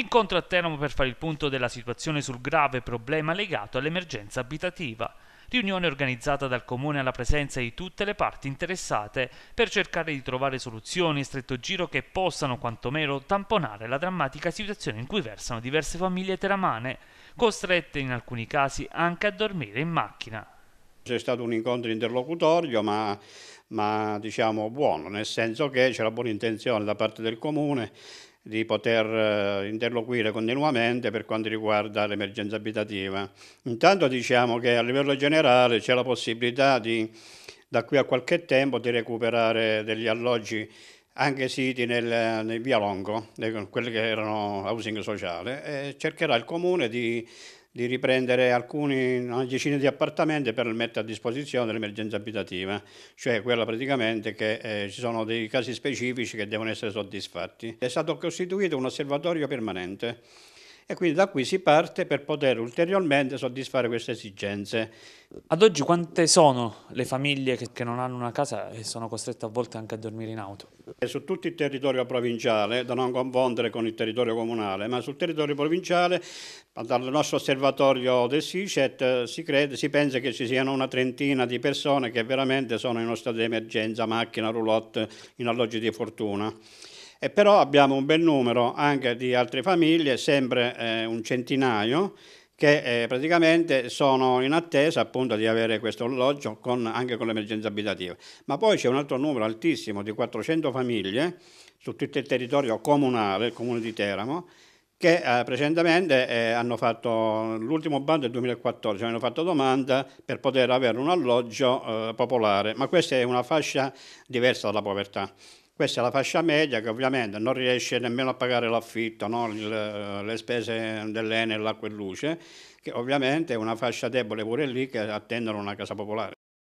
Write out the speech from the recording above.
incontro a Teramo per fare il punto della situazione sul grave problema legato all'emergenza abitativa. Riunione organizzata dal Comune alla presenza di tutte le parti interessate per cercare di trovare soluzioni a stretto giro che possano quantomeno tamponare la drammatica situazione in cui versano diverse famiglie teramane, costrette in alcuni casi anche a dormire in macchina. C'è stato un incontro interlocutorio, ma, ma diciamo buono, nel senso che c'è la buona intenzione da parte del comune di poter eh, interloquire continuamente per quanto riguarda l'emergenza abitativa. Intanto diciamo che a livello generale c'è la possibilità di da qui a qualche tempo di recuperare degli alloggi anche siti nel, nel Via Longo, eh, quelli che erano housing sociale, e cercherà il comune di di riprendere alcuni, una decina di appartamenti per mettere a disposizione l'emergenza abitativa, cioè quella praticamente che eh, ci sono dei casi specifici che devono essere soddisfatti. È stato costituito un osservatorio permanente e quindi da qui si parte per poter ulteriormente soddisfare queste esigenze. Ad oggi quante sono le famiglie che, non hanno una casa e sono costrette a volte anche a dormire in auto? e su tutto il territorio provinciale, da non confondere con il territorio comunale, ma sul territorio provinciale, dal nostro osservatorio del SICET, eh, si, crede, si pensa che ci siano una trentina di persone che veramente sono in uno stato di emergenza, macchina, roulotte, in alloggi di fortuna. E però abbiamo un bel numero anche di altre famiglie, sempre eh, un centinaio, che eh, praticamente sono in attesa appunto di avere questo alloggio con, anche con l'emergenza abitativa. Ma poi c'è un altro numero altissimo di 400 famiglie su tutto il territorio comunale, il comune di Teramo, che eh, precedentemente eh, hanno fatto l'ultimo bando del 2014, hanno fatto domanda per poter avere un alloggio eh, popolare, ma questa è una fascia diversa dalla povertà. Questa è la fascia media che ovviamente non riesce nemmeno a pagare l'affitto, no? Il, le spese dell'Enel, l'acqua e luce, che ovviamente è una fascia debole pure lì che attendono una casa popolare.